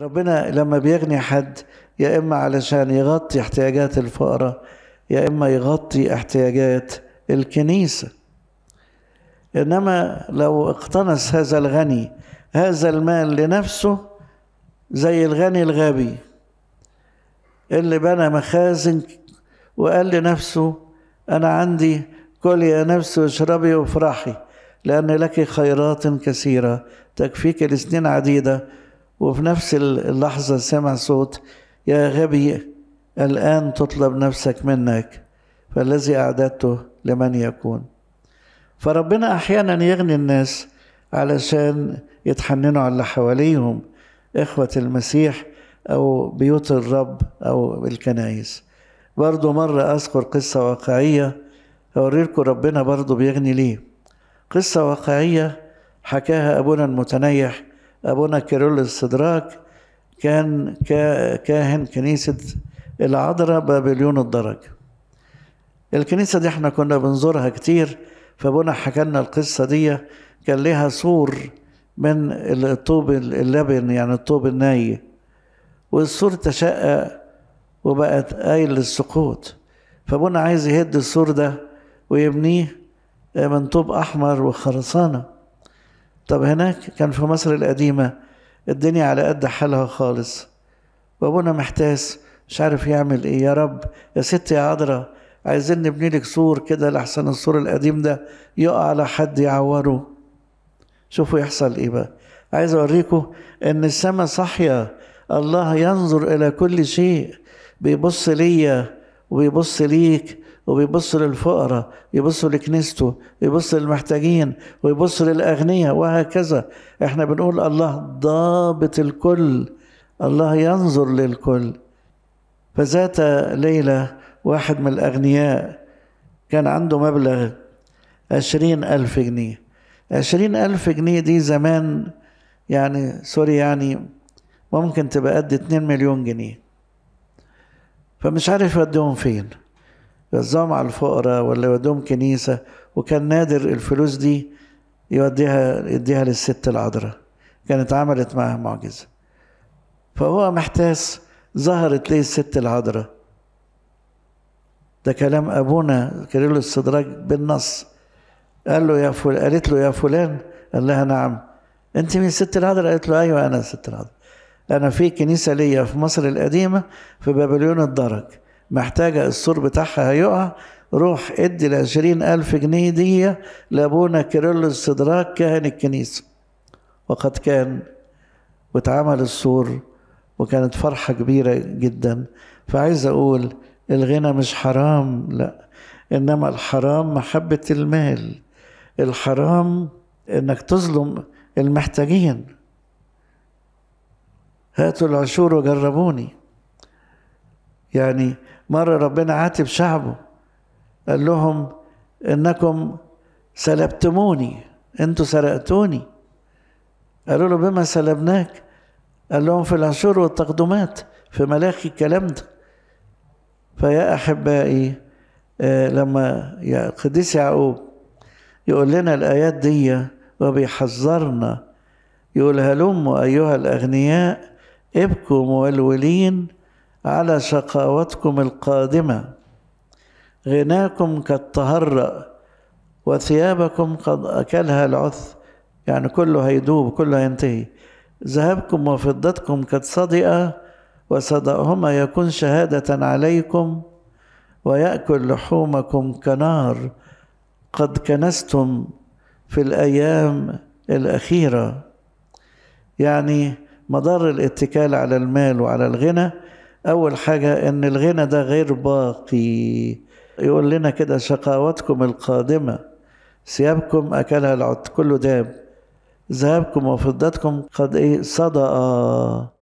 ربنا لما بيغني حد يا إما علشان يغطي احتياجات الفقراء يا إما يغطي احتياجات الكنيسة إنما لو اقتنص هذا الغني هذا المال لنفسه زي الغني الغبي اللي بنى مخازن وقال لنفسه أنا عندي كلي يا نفس واشربي وافرحي لأن لك خيرات كثيرة تكفيك لسنين عديدة وفي نفس اللحظة سمع صوت يا غبي الآن تطلب نفسك منك فالذي أعددته لمن يكون فربنا أحيانا يغني الناس علشان يتحننوا على اللي حواليهم إخوة المسيح أو بيوت الرب أو الكنايس برضو مرة أذكر قصة واقعية أوريكم ربنا برضو بيغني ليه قصة واقعية حكاها أبونا المتنيح أبونا كيرول السدراك كان كاهن كنيسة العذراء بابليون الدرج الكنيسة دي احنا كنا بنزورها كتير فابونا حكى لنا القصة دي كان لها سور من الطوب اللبن يعني الطوب الناي والسور تشقق وبقت قايل للسقوط فابونا عايز يهد السور ده ويبنيه من طوب أحمر وخرسانة طب هناك كان في مصر القديمة الدنيا على قد حالها خالص وابونا محتاس مش عارف يعمل ايه يا رب يا ست يا عذراء عايزين نبني لك سور كده لحسن السور القديم ده يقع على حد يعوره شوفوا يحصل ايه بقى عايز اوريكم ان السماء صاحيه الله ينظر الى كل شيء بيبص ليا وبيبص ليك وبيبص للفقراء يبص لكنيسته يبص للمحتاجين ويبص للأغنياء وهكذا احنا بنقول الله ضابط الكل الله ينظر للكل فذات ليلة واحد من الأغنياء كان عنده مبلغ عشرين ألف جنيه عشرين ألف جنيه دي زمان يعني سوري يعني ممكن تبقى قد اتنين مليون جنيه فمش عارف يوديهم فين يوزعهم على الفقراء ولا يوديهم كنيسة وكان نادر الفلوس دي يوديها يديها للست العذراء كانت عملت معها معجزة فهو محتاس ظهرت ليه الست العذراء ده كلام أبونا كريم الصدراج بالنص قال له يا فل... قالت له يا فلان قال لها نعم انت من الست العذراء قالت له ايوه انا الست العذراء انا في كنيسه ليا في مصر القديمه في بابليون الدرج محتاجة السور بتاعها هيقع روح ادي العشرين ألف جنيه دي لأبونا كيرلس سدراك كاهن الكنيسة وقد كان واتعمل السور وكانت فرحة كبيرة جدا فعايز أقول الغنى مش حرام لا إنما الحرام محبة المال الحرام إنك تظلم المحتاجين هاتوا العشور وجربوني يعني مرة ربنا عاتب شعبه قال لهم إنكم سلبتموني أنتوا سرقتوني قالوا له بما سلبناك قال لهم في العشور والتقدمات في ملاخي الكلام ده فيا أحبائي آه، لما قديس يعقوب يقول لنا الآيات دي وبيحذرنا يقول هلموا أيها الأغنياء ابكوا مولولين على شقاوتكم القادمة غناكم قد تهرأ وثيابكم قد أكلها العث يعني كله هيدوب كله هينتهي ذهبكم وفضتكم قد صدئ وصدأهما يكون شهادة عليكم ويأكل لحومكم كنار قد كنستم في الأيام الأخيرة يعني مضار الاتكال على المال وعلى الغنى أول حاجة إن الغنى ده غير باقي يقول لنا كده شقاوتكم القادمة ثيابكم أكلها العد كله داب ذهبكم وفضتكم قد إيه صدأ